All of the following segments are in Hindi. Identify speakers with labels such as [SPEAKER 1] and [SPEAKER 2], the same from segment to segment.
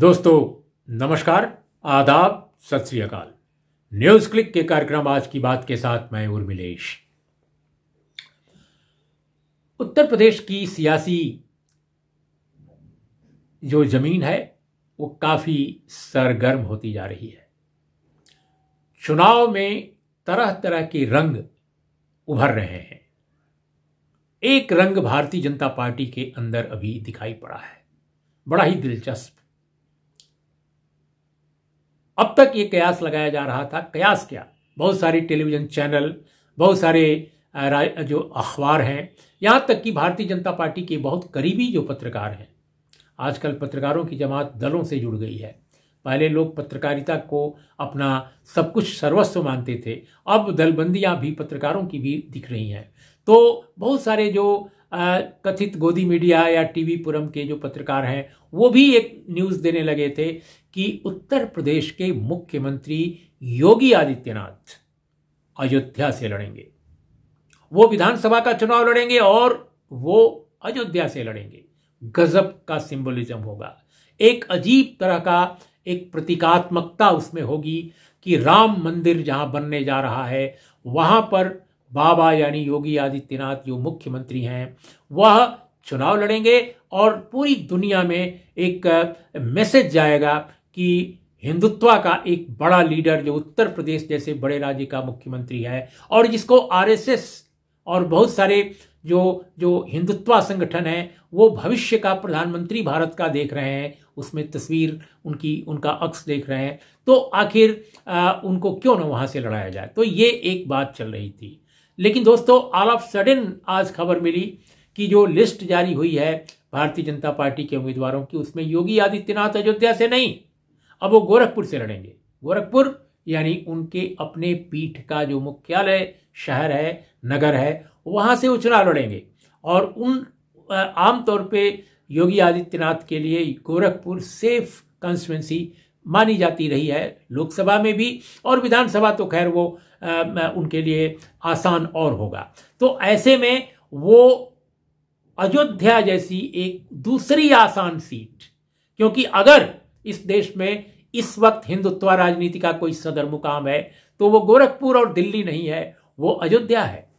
[SPEAKER 1] दोस्तों नमस्कार आदाब सत श्रीकाल न्यूज क्लिक के कार्यक्रम आज की बात के साथ मैं उर्मिलेश उत्तर प्रदेश की सियासी जो जमीन है वो काफी सरगर्म होती जा रही है चुनाव में तरह तरह के रंग उभर रहे हैं एक रंग भारतीय जनता पार्टी के अंदर अभी दिखाई पड़ा है बड़ा ही दिलचस्प अब तक ये कयास लगाया जा रहा था कयास क्या बहुत सारी टेलीविज़न चैनल बहुत सारे जो अखबार हैं यहाँ तक कि भारतीय जनता पार्टी के बहुत करीबी जो पत्रकार हैं आजकल पत्रकारों की जमात दलों से जुड़ गई है पहले लोग पत्रकारिता को अपना सब कुछ सर्वस्व मानते थे अब दलबंदियाँ भी पत्रकारों की भी दिख रही हैं तो बहुत सारे जो कथित गोदी मीडिया या टीवी पुरम के जो पत्रकार हैं वो भी एक न्यूज़ देने लगे थे कि उत्तर प्रदेश के मुख्यमंत्री योगी आदित्यनाथ अयोध्या से लड़ेंगे वो विधानसभा का चुनाव लड़ेंगे और वो अयोध्या से लड़ेंगे गजब का सिंबलिज्म होगा एक अजीब तरह का एक प्रतीकात्मकता उसमें होगी कि राम मंदिर जहां बनने जा रहा है वहां पर बाबा यानी योगी आदित्यनाथ जो मुख्यमंत्री हैं वह चुनाव लड़ेंगे और पूरी दुनिया में एक मैसेज जाएगा कि हिंदुत्व का एक बड़ा लीडर जो उत्तर प्रदेश जैसे बड़े राज्य का मुख्यमंत्री है और जिसको आरएसएस और बहुत सारे जो जो हिंदुत्व संगठन है वो भविष्य का प्रधानमंत्री भारत का देख रहे हैं उसमें तस्वीर उनकी उनका अक्स देख रहे हैं तो आखिर उनको क्यों ना वहाँ से लड़ाया जाए तो ये एक बात चल रही थी लेकिन दोस्तों ऑल ऑफ सडन आज खबर मिली कि जो लिस्ट जारी हुई है भारतीय जनता पार्टी के उम्मीदवारों की उसमें योगी आदित्यनाथ अयोध्या से नहीं अब वो गोरखपुर से लड़ेंगे गोरखपुर यानी उनके अपने पीठ का जो मुख्यालय शहर है नगर है वहां से वो चुनाव लड़ेंगे और उन आमतौर पे योगी आदित्यनाथ के लिए गोरखपुर सेफ कंस्टिट्युएंसी मानी जाती रही है लोकसभा में भी और विधानसभा तो खैर वो आ, उनके लिए आसान और होगा तो ऐसे में वो अयोध्या जैसी एक दूसरी आसान सीट क्योंकि अगर इस देश में इस वक्त हिंदुत्व राजनीति का कोई सदर मुकाम है तो वो गोरखपुर और दिल्ली नहीं है वो अयोध्या है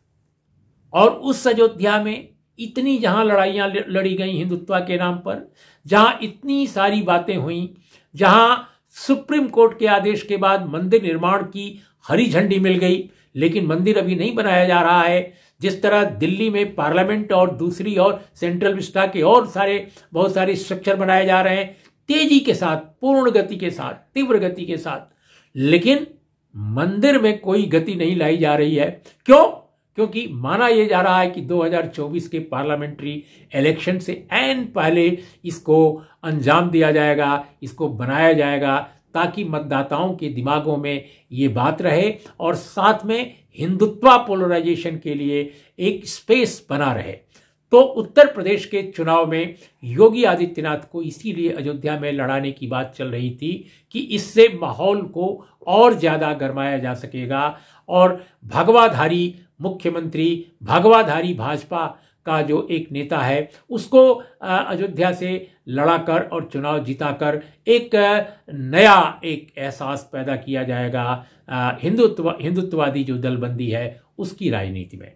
[SPEAKER 1] और उस अयोध्या में इतनी जहां लड़ाइयां लड़ी गई हिंदुत्व के नाम पर जहां इतनी सारी बातें हुई जहां सुप्रीम कोर्ट के आदेश के बाद मंदिर निर्माण की हरी झंडी मिल गई लेकिन मंदिर अभी नहीं बनाया जा रहा है जिस तरह दिल्ली में पार्लियामेंट और दूसरी और सेंट्रल विस्टा के और सारे बहुत सारे स्ट्रक्चर बनाए जा रहे हैं तेजी के साथ पूर्ण गति के साथ तीव्र गति के साथ लेकिन मंदिर में कोई गति नहीं लाई जा रही है क्यों क्योंकि माना यह जा रहा है कि 2024 के पार्लियामेंट्री इलेक्शन से एन पहले इसको अंजाम दिया जाएगा इसको बनाया जाएगा ताकि मतदाताओं के दिमागों में ये बात रहे और साथ में हिंदुत्वा पोलराइजेशन के लिए एक स्पेस बना रहे तो उत्तर प्रदेश के चुनाव में योगी आदित्यनाथ को इसीलिए अयोध्या में लड़ाने की बात चल रही थी कि इससे माहौल को और ज़्यादा गरमाया जा सकेगा और भगवाधारी मुख्यमंत्री भगवाधारी भाजपा का जो एक नेता है उसको अयोध्या से लड़ाकर और चुनाव जिताकर एक नया एक एहसास पैदा किया जाएगा हिंदुत्व हिंदुत्ववादी जो दलबंदी है उसकी राजनीति में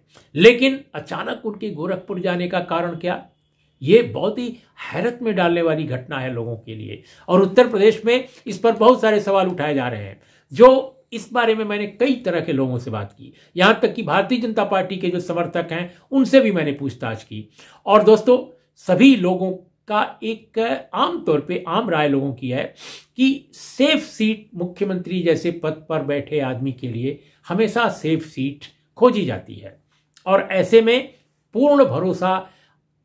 [SPEAKER 1] लेकिन अचानक उनके गोरखपुर जाने का कारण क्या ये बहुत ही हैरत में डालने वाली घटना है लोगों के लिए और उत्तर प्रदेश में इस पर बहुत सारे सवाल उठाए जा रहे हैं जो इस बारे में मैंने कई तरह के लोगों से बात की यहां तक कि भारतीय जनता पार्टी के जो समर्थक हैं उनसे भी मैंने पूछताछ की और दोस्तों सभी लोगों का एक आम तौर पे आम राय लोगों की है कि सेफ सीट मुख्यमंत्री जैसे पद पर बैठे आदमी के लिए हमेशा सेफ सीट खोजी जाती है और ऐसे में पूर्ण भरोसा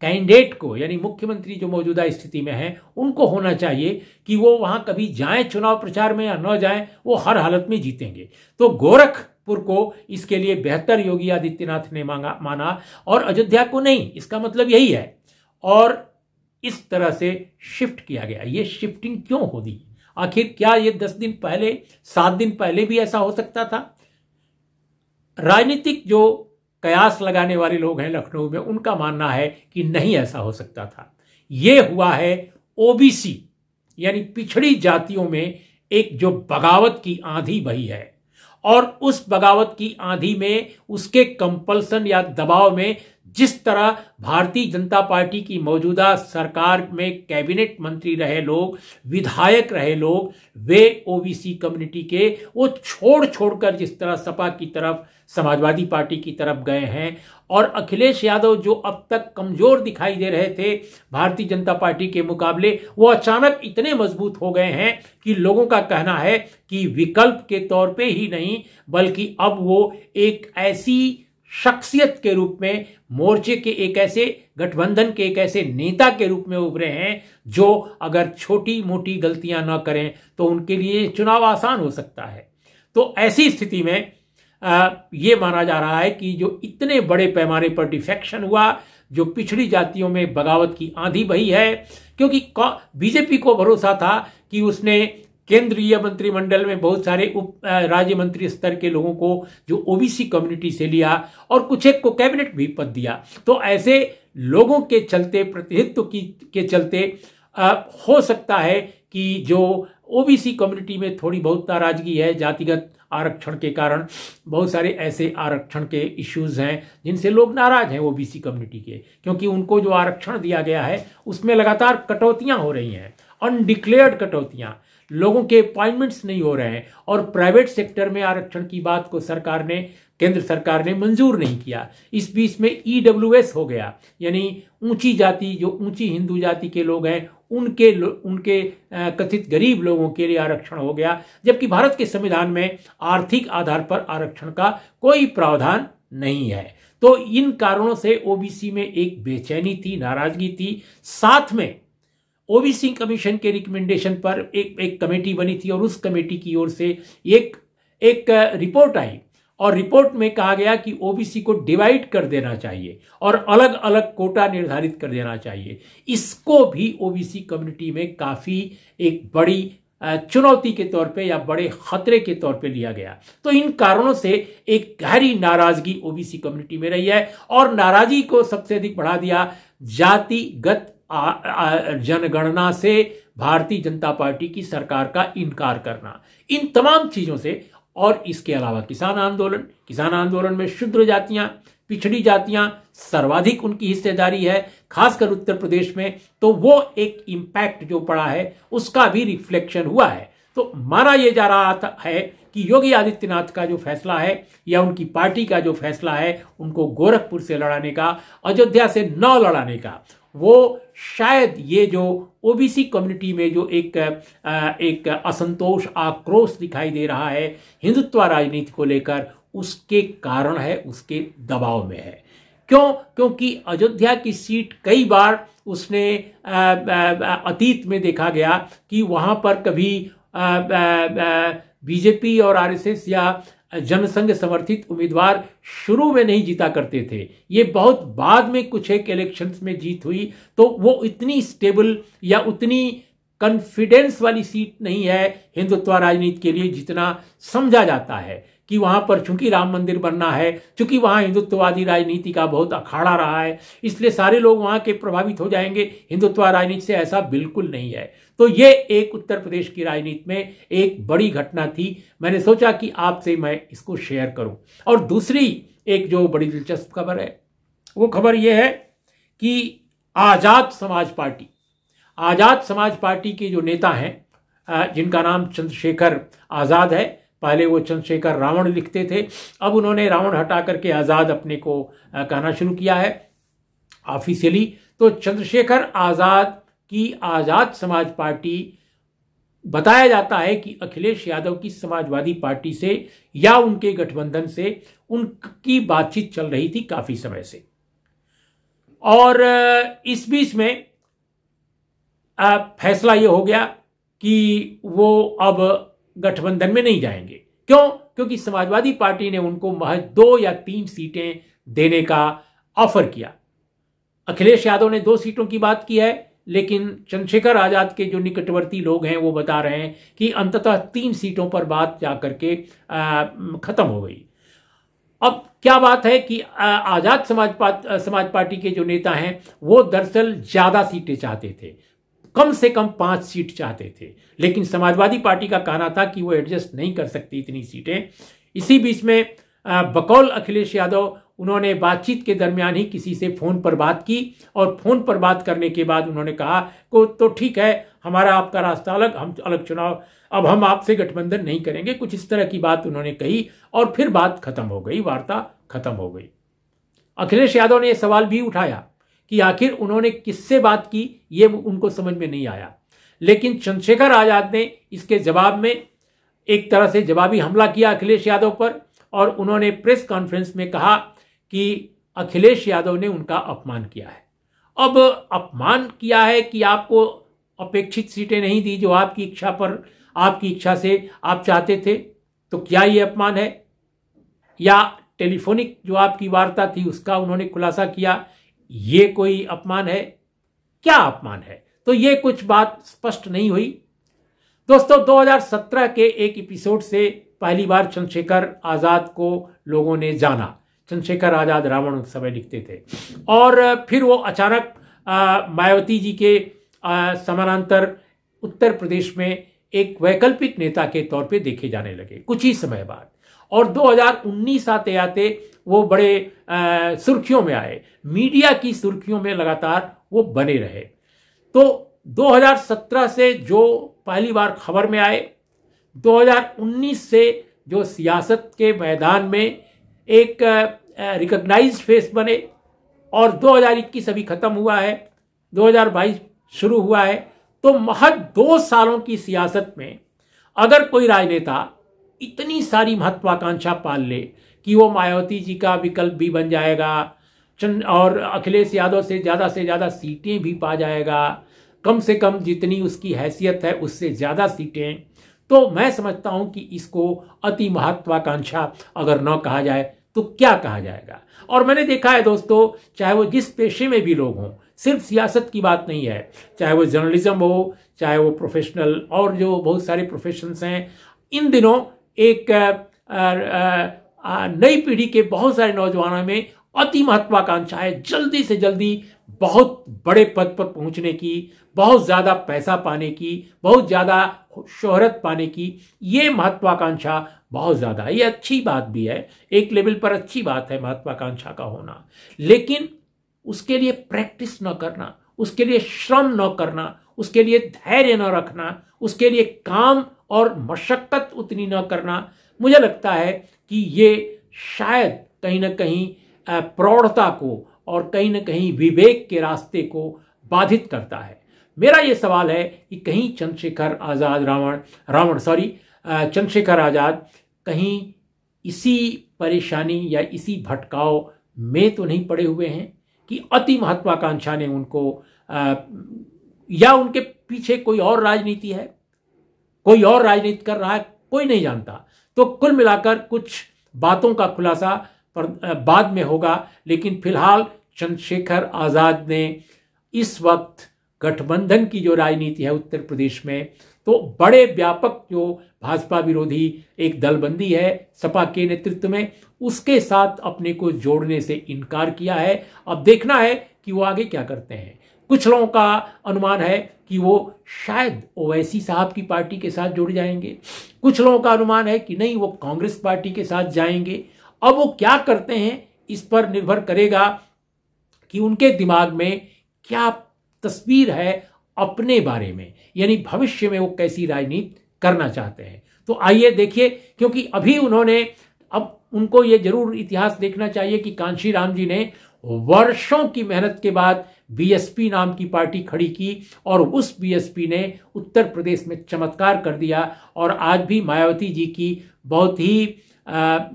[SPEAKER 1] कैंडिडेट को यानी मुख्यमंत्री जो मौजूदा स्थिति में है उनको होना चाहिए कि वो वहां कभी जाए चुनाव प्रचार में या न जाए वो हर हालत में जीतेंगे तो गोरख पुर को इसके लिए बेहतर योगी आदित्यनाथ ने मांगा माना और अयोध्या को नहीं इसका मतलब यही है और इस तरह से शिफ्ट किया गया ये शिफ्टिंग क्यों हो दी आखिर क्या ये दस दिन पहले सात दिन पहले भी ऐसा हो सकता था राजनीतिक जो कयास लगाने वाले लोग हैं लखनऊ में उनका मानना है कि नहीं ऐसा हो सकता था ये हुआ है ओबीसी यानी पिछड़ी जातियों में एक जो बगावत की आंधी बही है और उस बगावत की आंधी में उसके कंपल्सन या दबाव में जिस तरह भारतीय जनता पार्टी की मौजूदा सरकार में कैबिनेट मंत्री रहे लोग विधायक रहे लोग वे ओबीसी कम्युनिटी के वो छोड़ छोड़कर जिस तरह सपा की तरफ समाजवादी पार्टी की तरफ गए हैं और अखिलेश यादव जो अब तक कमजोर दिखाई दे रहे थे भारतीय जनता पार्टी के मुकाबले वो अचानक इतने मजबूत हो गए हैं कि लोगों का कहना है कि विकल्प के तौर पे ही नहीं बल्कि अब वो एक ऐसी शख्सियत के रूप में मोर्चे के एक ऐसे गठबंधन के एक ऐसे नेता के रूप में उभरे हैं जो अगर छोटी मोटी गलतियां ना करें तो उनके लिए चुनाव आसान हो सकता है तो ऐसी स्थिति में यह ये माना जा रहा है कि जो इतने बड़े पैमाने पर डिफेक्शन हुआ जो पिछड़ी जातियों में बगावत की आंधी बही है क्योंकि बीजेपी को भरोसा था कि उसने केंद्रीय मंत्रिमंडल में बहुत सारे उप राज्य मंत्री स्तर के लोगों को जो ओबीसी कम्युनिटी से लिया और कुछ एक को कैबिनेट भी पद दिया तो ऐसे लोगों के चलते प्रतिनिधित्व की के चलते आ, हो सकता है कि जो ओबीसी कम्युनिटी में थोड़ी बहुत नाराजगी है जातिगत आरक्षण के कारण बहुत सारे ऐसे आरक्षण के इश्यूज हैं जिनसे लोग नाराज हैं ओबीसी कम्युनिटी के क्योंकि उनको जो आरक्षण दिया गया है उसमें लगातार कटौतियां हो रही हैं अनडिक्लेयर्ड कटौतियां लोगों के अपॉइंटमेंट्स नहीं हो रहे हैं और प्राइवेट सेक्टर में आरक्षण की बात को सरकार ने केंद्र सरकार ने मंजूर नहीं किया इस बीच में ई e हो गया यानी ऊंची जाति जो ऊंची हिंदू जाति के लोग हैं उनके उनके कथित गरीब लोगों के लिए आरक्षण हो गया जबकि भारत के संविधान में आर्थिक आधार पर आरक्षण का कोई प्रावधान नहीं है तो इन कारणों से ओबीसी में एक बेचैनी थी नाराजगी थी साथ में सिंह कमीशन के रिकमेंडेशन पर एक एक कमेटी बनी थी और उस कमेटी की ओर से एक एक रिपोर्ट आई और रिपोर्ट में कहा गया कि ओबीसी को डिवाइड कर देना चाहिए और अलग अलग कोटा निर्धारित कर देना चाहिए इसको भी ओबीसी कम्युनिटी में काफ़ी एक बड़ी चुनौती के तौर पे या बड़े खतरे के तौर पे लिया गया तो इन कारणों से एक गहरी नाराजगी ओबीसी कम्युनिटी में रही है और नाराजगी को सबसे अधिक बढ़ा दिया जातिगत जनगणना से भारतीय जनता पार्टी की सरकार का इनकार करना इन तमाम चीज़ों से और इसके अलावा किसान आंदोलन किसान आंदोलन में शुद्र जातियां पिछड़ी जातियां सर्वाधिक उनकी हिस्सेदारी है खासकर उत्तर प्रदेश में तो वो एक इम्पैक्ट जो पड़ा है उसका भी रिफ्लेक्शन हुआ है तो माना यह जा रहा था है कि योगी आदित्यनाथ का जो फैसला है या उनकी पार्टी का जो फैसला है उनको गोरखपुर से लड़ाने का अयोध्या से न लड़ाने का वो शायद ये जो ओबीसी कम्युनिटी में जो एक एक असंतोष आक्रोश दिखाई दे रहा है हिंदुत्व राजनीति को लेकर उसके कारण है उसके दबाव में है क्यों क्योंकि अयोध्या की सीट कई बार उसने अतीत में देखा गया कि वहां पर कभी बीजेपी और आरएसएस या जनसंघ समर्थित उम्मीदवार शुरू में नहीं जीता करते थे ये बहुत बाद में कुछ एक इलेक्शन में जीत हुई तो वो इतनी स्टेबल या उतनी कॉन्फिडेंस वाली सीट नहीं है हिंदुत्व राजनीति के लिए जितना समझा जाता है कि वहां पर चूंकि राम मंदिर बनना है चूंकि वहां हिंदुत्ववादी राजनीति का बहुत अखाड़ा रहा है इसलिए सारे लोग वहां के प्रभावित हो जाएंगे हिंदुत्व राजनीति से ऐसा बिल्कुल नहीं है तो ये एक उत्तर प्रदेश की राजनीति में एक बड़ी घटना थी मैंने सोचा कि आपसे मैं इसको शेयर करूं और दूसरी एक जो बड़ी दिलचस्प खबर है वो खबर यह है कि आजाद समाज पार्टी आजाद समाज पार्टी के जो नेता हैं जिनका नाम चंद्रशेखर आजाद है पहले वो चंद्रशेखर रावण लिखते थे अब उन्होंने रावण हटा करके आज़ाद अपने को कहना शुरू किया है ऑफिशियली तो चंद्रशेखर आज़ाद की आज़ाद समाज पार्टी बताया जाता है कि अखिलेश यादव की समाजवादी पार्टी से या उनके गठबंधन से उनकी बातचीत चल रही थी काफ़ी समय से और इस बीच में फैसला यह हो गया कि वो अब गठबंधन में नहीं जाएंगे क्यों क्योंकि समाजवादी पार्टी ने उनको महज दो या तीन सीटें देने का ऑफर किया अखिलेश यादव ने दो सीटों की बात की है लेकिन चंद्रशेखर आजाद के जो निकटवर्ती लोग हैं वो बता रहे हैं कि अंततः तीन सीटों पर बात जाकर के खत्म हो गई अब क्या बात है कि आजाद समाज पा, समाज पार्टी के जो नेता हैं वो दरअसल ज्यादा सीटें चाहते थे कम से कम पांच सीट चाहते थे लेकिन समाजवादी पार्टी का कहना था कि वो एडजस्ट नहीं कर सकती इतनी सीटें इसी बीच में बकौल अखिलेश यादव उन्होंने बातचीत के दरमियान ही किसी से फ़ोन पर बात की और फ़ोन पर बात करने के बाद उन्होंने कहा को तो ठीक है हमारा आपका रास्ता अलग हम अलग चुनाव अब हम आपसे गठबंधन नहीं करेंगे कुछ इस तरह की बात उन्होंने कही और फिर बात खत्म हो गई वार्ता खत्म हो गई अखिलेश यादव ने यह सवाल भी उठाया कि आखिर उन्होंने किससे बात की ये उनको समझ में नहीं आया लेकिन चंद्रशेखर आजाद ने इसके जवाब में एक तरह से जवाबी हमला किया अखिलेश यादव पर और उन्होंने प्रेस कॉन्फ्रेंस में कहा कि अखिलेश यादव ने उनका अपमान किया है अब अपमान किया है कि आपको अपेक्षित सीटें नहीं दी जो आपकी इच्छा पर आपकी इच्छा से आप चाहते थे तो क्या ये अपमान है या टेलीफोनिक जो आपकी वार्ता थी उसका उन्होंने खुलासा किया ये कोई अपमान है क्या अपमान है तो ये कुछ बात स्पष्ट नहीं हुई दोस्तों 2017 के एक एपिसोड से पहली बार चंद्रशेखर आजाद को लोगों ने जाना चंद्रशेखर आजाद रावण उस समय लिखते थे और फिर वो अचानक मायावती जी के समानांतर उत्तर प्रदेश में एक वैकल्पिक नेता के तौर पे देखे जाने लगे कुछ ही समय बाद और 2019 आते आते वो बड़े सुर्खियों में आए मीडिया की सुर्खियों में लगातार वो बने रहे तो 2017 से जो पहली बार खबर में आए 2019 से जो सियासत के मैदान में एक रिकग्नाइज फेस बने और 2021 अभी ख़त्म हुआ है 2022 शुरू हुआ है तो महज दो सालों की सियासत में अगर कोई राजनेता इतनी सारी महत्वाकांक्षा पाल ले कि वो मायावती जी का विकल्प भी बन जाएगा चंद और अखिलेश यादव से ज़्यादा से ज़्यादा सीटें भी पा जाएगा कम से कम जितनी उसकी हैसियत है उससे ज़्यादा सीटें तो मैं समझता हूं कि इसको अति महत्वाकांक्षा अगर न कहा जाए तो क्या कहा जाएगा और मैंने देखा है दोस्तों चाहे वो जिस पेशे में भी लोग हों सिर्फ सियासत की बात नहीं है चाहे वो जर्नलिज्म हो चाहे वो प्रोफेशनल और जो बहुत सारे प्रोफेशंस हैं इन दिनों एक आ, आ, नई पीढ़ी के बहुत सारे नौजवानों में अति महत्वाकांक्षा है जल्दी से जल्दी बहुत बड़े पद पर पहुंचने की बहुत ज़्यादा पैसा पाने की बहुत ज़्यादा शोहरत पाने की ये महत्वाकांक्षा बहुत ज़्यादा है ये अच्छी बात भी है एक लेवल पर अच्छी बात है महत्वाकांक्षा का होना लेकिन उसके लिए प्रैक्टिस न करना उसके लिए श्रम न करना उसके लिए धैर्य न रखना उसके लिए काम और मशक्क़त उतनी न करना मुझे लगता है कि ये शायद कहीं ना कहीं प्रौढ़ता को और कहीं ना कहीं विवेक के रास्ते को बाधित करता है मेरा ये सवाल है कि कहीं चंद्रशेखर आज़ाद रावण रावण सॉरी चंद्रशेखर आज़ाद कहीं इसी परेशानी या इसी भटकाव में तो नहीं पड़े हुए हैं कि अति महत्वाकांक्षा ने उनको आ, या उनके पीछे कोई और राजनीति है कोई और राजनीति कर रहा है कोई नहीं जानता तो कुल मिलाकर कुछ बातों का खुलासा पर बाद में होगा लेकिन फिलहाल चंद्रशेखर आज़ाद ने इस वक्त गठबंधन की जो राजनीति है उत्तर प्रदेश में तो बड़े व्यापक जो भाजपा विरोधी एक दलबंदी है सपा के नेतृत्व में उसके साथ अपने को जोड़ने से इनकार किया है अब देखना है कि वो आगे क्या करते हैं कुछ लोगों का अनुमान है कि वो शायद ओवैसी साहब की पार्टी के साथ जुड़ जाएंगे कुछ लोगों का अनुमान है कि नहीं वो कांग्रेस पार्टी के साथ जाएंगे अब वो क्या करते हैं इस पर निर्भर करेगा कि उनके दिमाग में क्या तस्वीर है अपने बारे में यानी भविष्य में वो कैसी राजनीति करना चाहते हैं तो आइए देखिए क्योंकि अभी उन्होंने अब उनको ये जरूर इतिहास देखना चाहिए कि कांशी राम जी ने वर्षों की मेहनत के बाद बीएसपी नाम की पार्टी खड़ी की और उस बीएसपी ने उत्तर प्रदेश में चमत्कार कर दिया और आज भी मायावती जी की बहुत ही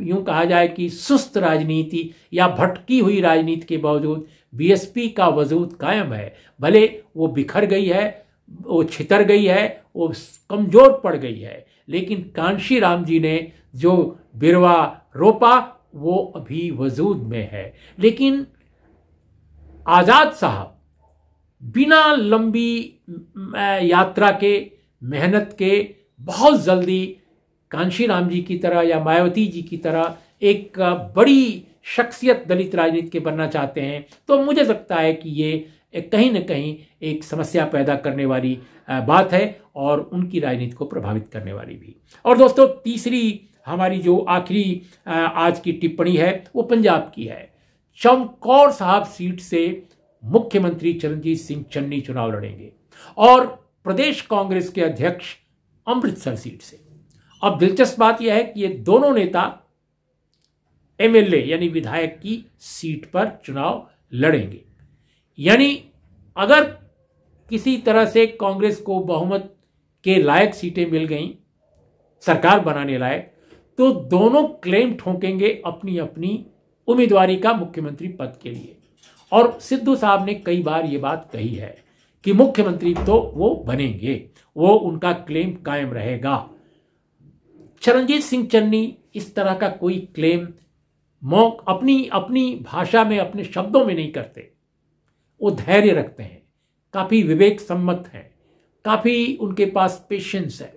[SPEAKER 1] यूं कहा जाए कि सुस्त राजनीति या भटकी हुई राजनीति के बावजूद बीएसपी का वजूद कायम है भले वो बिखर गई है वो छितर गई है वो कमज़ोर पड़ गई है लेकिन कांशी राम जी ने जो बिरवा रोपा वो अभी वजूद में है लेकिन आज़ाद साहब बिना लंबी यात्रा के मेहनत के बहुत जल्दी कांशीराम जी की तरह या मायावती जी की तरह एक बड़ी शख्सियत दलित राजनीति के बनना चाहते हैं तो मुझे लगता है कि ये कहीं ना कहीं एक समस्या पैदा करने वाली बात है और उनकी राजनीति को प्रभावित करने वाली भी और दोस्तों तीसरी हमारी जो आखिरी आज की टिप्पणी है वो पंजाब की है चमकौर साहब सीट से मुख्यमंत्री चरणजीत सिंह चन्नी चुनाव लड़ेंगे और प्रदेश कांग्रेस के अध्यक्ष अमृतसर सीट से अब दिलचस्प बात यह है कि ये दोनों नेता एमएलए यानी विधायक की सीट पर चुनाव लड़ेंगे यानी अगर किसी तरह से कांग्रेस को बहुमत के लायक सीटें मिल गई सरकार बनाने लायक तो दोनों क्लेम ठोकेंगे अपनी अपनी उम्मीदवारी का मुख्यमंत्री पद के लिए और सिद्धू साहब ने कई बार ये बात कही है कि मुख्यमंत्री तो वो बनेंगे वो उनका क्लेम कायम रहेगा चरणजीत सिंह चन्नी इस तरह का कोई क्लेम मौक अपनी अपनी भाषा में अपने शब्दों में नहीं करते वो धैर्य रखते हैं काफ़ी विवेक सम्मत है काफ़ी उनके पास पेशेंस है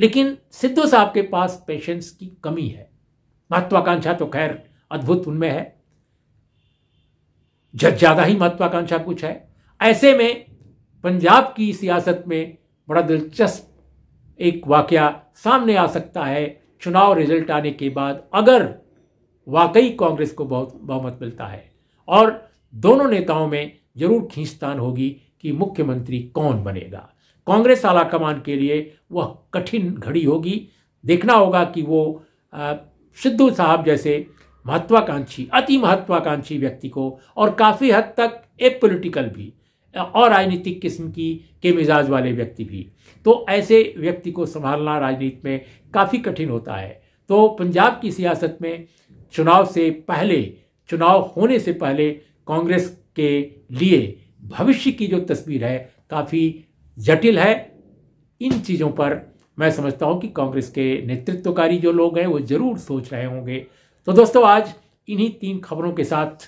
[SPEAKER 1] लेकिन सिद्धू साहब के पास पेशेंस की कमी है महत्वाकांक्षा तो खैर अद्भुत उनमें है ज़्यादा ही महत्वाकांक्षा कुछ है ऐसे में पंजाब की सियासत में बड़ा दिलचस्प एक वाकया सामने आ सकता है चुनाव रिजल्ट आने के बाद अगर वाकई कांग्रेस को बहुत बहुमत मिलता है और दोनों नेताओं में जरूर खींचतान होगी कि मुख्यमंत्री कौन बनेगा कांग्रेस आलाकमान के लिए वह कठिन घड़ी होगी देखना होगा कि वो सिद्धू साहब जैसे महत्वाकांक्षी अति महत्वाकांक्षी व्यक्ति को और काफ़ी हद तक ए पोलिटिकल भी और राजनीतिक किस्म की के मिजाज वाले व्यक्ति भी तो ऐसे व्यक्ति को संभालना राजनीति में काफ़ी कठिन होता है तो पंजाब की सियासत में चुनाव से पहले चुनाव होने से पहले कांग्रेस के लिए भविष्य की जो तस्वीर है काफ़ी जटिल है इन चीज़ों पर मैं समझता हूँ कि कांग्रेस के नेतृत्वकारी जो लोग हैं वो ज़रूर सोच रहे होंगे तो दोस्तों आज इन्हीं तीन खबरों के साथ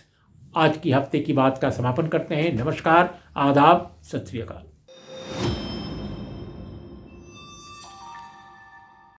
[SPEAKER 1] आज की हफ्ते की बात का समापन करते हैं नमस्कार आदाब सत श्रीकाल